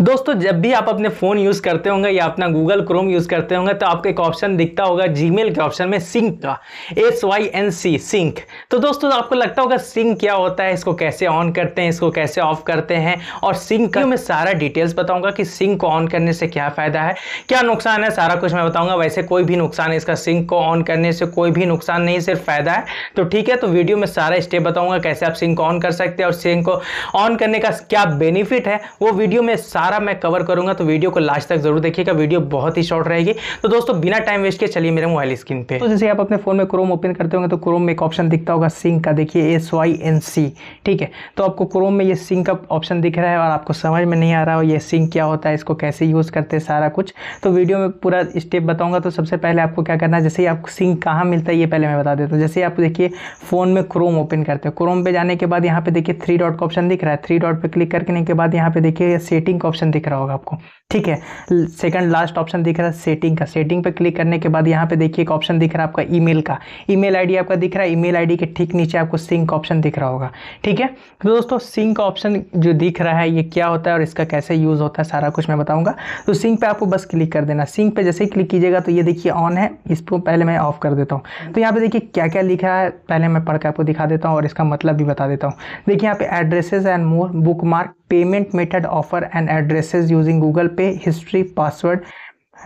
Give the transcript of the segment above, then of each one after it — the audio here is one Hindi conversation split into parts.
दोस्तों जब भी आप अपने फ़ोन यूज़ करते होंगे या अपना गूगल क्रोम यूज़ करते होंगे तो आपको एक ऑप्शन दिखता होगा जीमेल के ऑप्शन में सिंक का S Y N C sync तो दोस्तों आपको लगता होगा सिंक क्या होता है इसको कैसे ऑन करते हैं इसको कैसे ऑफ करते हैं और सिंक का मैं सारा डिटेल्स बताऊंगा कि सिंक को ऑन करने से क्या फ़ायदा है क्या नुकसान है सारा कुछ मैं बताऊंगा वैसे कोई भी नुकसान है इसका सिंक को ऑन करने से कोई भी नुकसान नहीं सिर्फ फ़ायदा है तो ठीक है तो वीडियो में सारा स्टेप बताऊंगा कैसे आप सिंक ऑन कर सकते हैं और सिंक को ऑन करने का क्या बेनिफिट है वो वीडियो में सारा सारा मैं कवर करूंगा तो वीडियो को लास्ट तक जरूर देखिएगा वीडियो बहुत ही शॉर्ट रहेगी तो दोस्तों बिना टाइम वेस्ट के चलिए मेरे मोबाइल स्क्रीन पे तो जैसे आप अपने फोन में क्रोम ओपन करते होंगे तो क्रोम में एक ऑप्शन दिखता होगा सिंह का देखिए एस वाई एन सी ठीक है तो आपको क्रोम में ये सिंह का ऑप्शन दिख रहा है और आपको समझ में नहीं आ रहा हो ये सिंह क्या होता है इसको कैसे यूज़ करते हैं सारा कुछ तो वीडियो में पूरा स्टेप बताऊंगा तो सबसे पहले आपको क्या करना है जैसे ही आपको सिंह कहाँ मिलता है ये पहले मैं बता देता हूँ जैसे आप देखिए फ़ोन में क्रोम ओपन करते हो क्रोम पे जाने के बाद यहाँ पे देखिए थ्री डॉट का ऑप्शन दिख रहा है थ्री डॉट पे क्लिक करने के बाद यहाँ पे देखिए सेटिंग का ऑप्शन दिख रहा होगा आपको ठीक है सेकंड लास्ट ऑप्शन दिख रहा है सेटिंग का सेटिंग पर क्लिक करने के बाद यहाँ पे देखिए एक ऑप्शन दिख रहा है आपका ईमेल का ईमेल आईडी आपका दिख रहा है ईमेल आईडी के ठीक नीचे आपको सिंक ऑप्शन दिख रहा होगा ठीक है तो दोस्तों सिंक ऑप्शन जो दिख रहा है ये क्या होता है और इसका कैसे यूज़ होता है सारा कुछ मैं बताऊँगा तो सिंक पर आपको बस क्लिक कर देना सिंक पर जैसे ही क्लिक कीजिएगा तो ये देखिए ऑन है इसको पहले मैं ऑफ कर देता हूँ तो यहाँ पर देखिए क्या क्या लिखा है पहले मैं पढ़ आपको दिखा देता हूँ और इसका मतलब भी बता देता हूँ देखिए यहाँ पे addresses and more book payment method offer and address addresses using Google Pay, history, password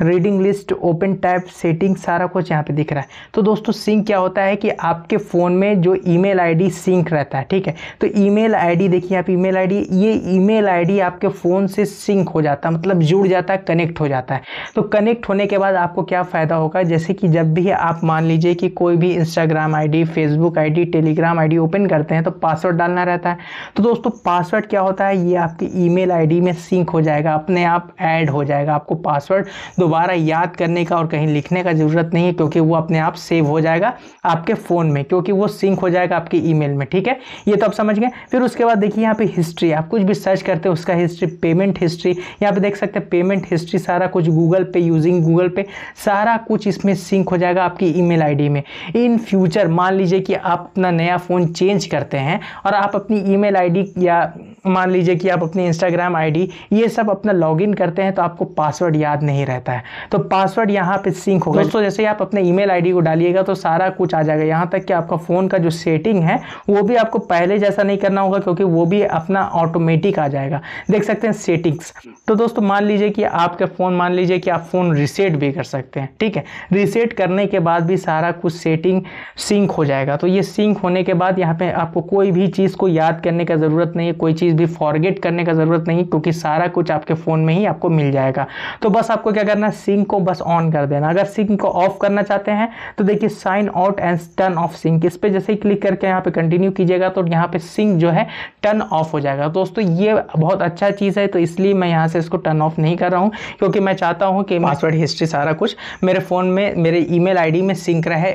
reading list open tap setting सारा कुछ यहाँ पे दिख रहा है तो दोस्तों सिंक क्या होता है कि आपके फ़ोन में जो ईमेल आईडी सिंक रहता है ठीक है तो ईमेल आईडी देखिए आप ईमेल आईडी ये ईमेल आईडी आपके फ़ोन से सिंक हो जाता है मतलब जुड़ जाता है कनेक्ट हो जाता है तो कनेक्ट होने के बाद आपको क्या फ़ायदा होगा जैसे कि जब भी आप मान लीजिए कि कोई भी Instagram D Facebook I Telegram I open करते हैं तो पासवर्ड डालना रहता है तो दोस्तों पासवर्ड क्या होता है ये आपकी ई आईडी में सिंक हो जाएगा अपने आप ऐड हो जाएगा आपको पासवर्ड दोबारा याद करने का और कहीं लिखने का ज़रूरत नहीं है क्योंकि वो अपने आप सेव हो जाएगा आपके फ़ोन में क्योंकि वो सिंक हो जाएगा आपके ईमेल में ठीक है ये तो आप समझ गए फिर उसके बाद देखिए यहाँ पे हिस्ट्री आप कुछ भी सर्च करते हैं उसका हिस्ट्री पेमेंट हिस्ट्री यहाँ पे देख सकते हैं पेमेंट हिस्ट्री सारा कुछ गूगल पे यूजिंग गूगल पे सारा कुछ इसमें सिंक हो जाएगा आपकी ई मेल में इन फ्यूचर मान लीजिए कि आप अपना नया फ़ोन चेंज करते हैं और आप अपनी ईमेल आईडी या मान लीजिए कि आप अपनी इंस्टाग्राम आईडी ये सब अपना लॉगिन करते हैं तो आपको पासवर्ड याद नहीं रहता है तो पासवर्ड यहाँ पे सिंक होगा दोस्तों जैसे आप अपने ईमेल आईडी को डालिएगा तो सारा कुछ आ जाएगा यहाँ तक कि आपका फ़ोन का जो सेटिंग है वो भी आपको पहले जैसा नहीं करना होगा क्योंकि वो भी अपना ऑटोमेटिक आ जाएगा देख सकते हैं सेटिंग्स तो दोस्तों मान लीजिए कि आपके फ़ोन मान लीजिए कि आप फ़ोन रिसेट भी कर सकते हैं ठीक है रिसेट करने के बाद भी सारा कुछ सेटिंग सिंक हो जाएगा तो ये सिंक होने के बाद यहाँ पर आपको कोई भी चीज़ को याद करने का ज़रूरत नहीं है कोई चीज़ चीज़ भी फॉरगेट करने का ज़रूरत नहीं क्योंकि सारा कुछ आपके फ़ोन में ही आपको मिल जाएगा तो बस आपको क्या करना है सिंक को बस ऑन कर देना अगर सिंक को ऑफ करना चाहते हैं तो देखिए sign out and turn off sync इस पर जैसे ही क्लिक करके यहाँ पे कंटिन्यू कीजिएगा तो यहाँ पे सिंक जो है टर्न ऑफ हो जाएगा दोस्तों ये बहुत अच्छा चीज़ है तो इसलिए मैं यहाँ से इसको टर्न ऑफ नहीं कर रहा हूँ क्योंकि मैं चाहता हूँ कि पासवर्ड हिस्ट्री सारा कुछ मेरे फ़ोन में मेरे ई मेल में सिंक रहे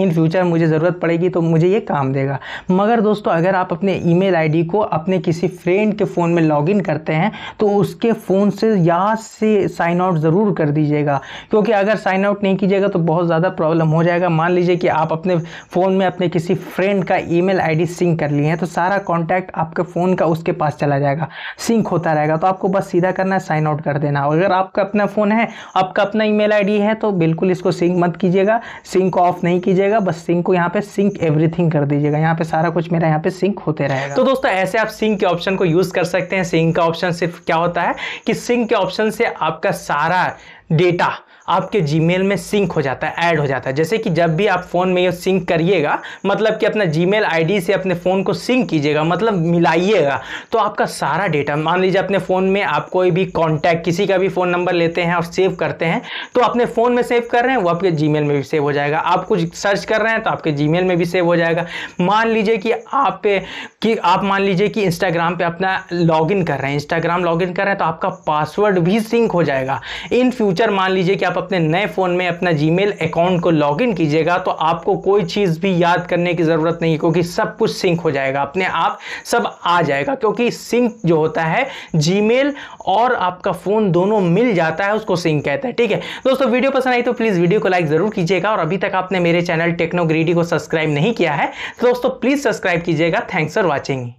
इन फ्यूचर मुझे ज़रूरत पड़ेगी तो मुझे ये काम देगा मगर दोस्तों अगर आप अपने ईमेल आईडी को अपने किसी फ्रेंड के फ़ोन में लॉगिन करते हैं तो उसके फ़ोन से यहाँ से साइन आउट ज़रूर कर दीजिएगा क्योंकि अगर साइन आउट नहीं कीजिएगा तो बहुत ज़्यादा प्रॉब्लम हो जाएगा मान लीजिए कि आप अपने फ़ोन में अपने किसी फ्रेंड का ई मेल सिंक कर लिए हैं तो सारा कॉन्टैक्ट आपके फ़ोन का उसके पास चला जाएगा सिंक होता रहेगा तो आपको बस सीधा करना है साइन आउट कर देना अगर आपका अपना फ़ोन है आपका अपना ई मेल है तो बिल्कुल इसको सिंक मत कीजिएगा सिंक ऑफ नहीं कीजिएगा दीजिएगा बस सिंक को यहाँ पे सिंक एवरीथिंग कर दीजिएगा यहाँ पे सारा कुछ मेरा यहाँ पे सिंक होते रहेगा तो दोस्तों ऐसे आप सिंक के ऑप्शन को यूज़ कर सकते हैं सिंक का ऑप्शन सिर्फ क्या होता है कि सिंक के ऑप्शन से आपका सारा डेटा आपके जीमेल में सिंक हो जाता है ऐड हो जाता है जैसे कि जब भी आप फ़ोन में ये सिंक करिएगा मतलब कि अपना जीमेल आईडी से अपने फ़ोन को सिंक कीजिएगा मतलब मिलाइएगा तो आपका सारा डेटा मान लीजिए अपने फ़ोन में आप कोई भी कॉन्टैक्ट किसी का भी फ़ोन नंबर लेते हैं और सेव करते हैं तो अपने फ़ोन में सेव कर रहे हैं वो आपके जी में भी सेव हो जाएगा आप कुछ सर्च कर रहे हैं तो आपके जी में भी सेव हो जाएगा मान लीजिए कि आप कि आप मान लीजिए कि इंस्टाग्राम पे अपना लॉगिन कर रहे हैं इंस्टाग्राम लॉगिन कर रहे हैं तो आपका पासवर्ड भी सिंक हो जाएगा इन फ्यूचर मान लीजिए कि आप आप अपने नए फ़ोन में अपना जीमेल अकाउंट को लॉग कीजिएगा तो आपको कोई चीज़ भी याद करने की ज़रूरत नहीं क्योंकि सब कुछ सिंक हो जाएगा अपने आप सब आ जाएगा क्योंकि सिंक जो होता है जीमेल और आपका फ़ोन दोनों मिल जाता है उसको सिंक कहते हैं ठीक है दोस्तों वीडियो पसंद आई तो प्लीज़ वीडियो को लाइक ज़रूर कीजिएगा और अभी तक आपने मेरे चैनल टेक्नोग्रीडी को सब्सक्राइब नहीं किया है तो दोस्तों प्लीज़ सब्सक्राइब कीजिएगा थैंक्स फॉर वॉचिंग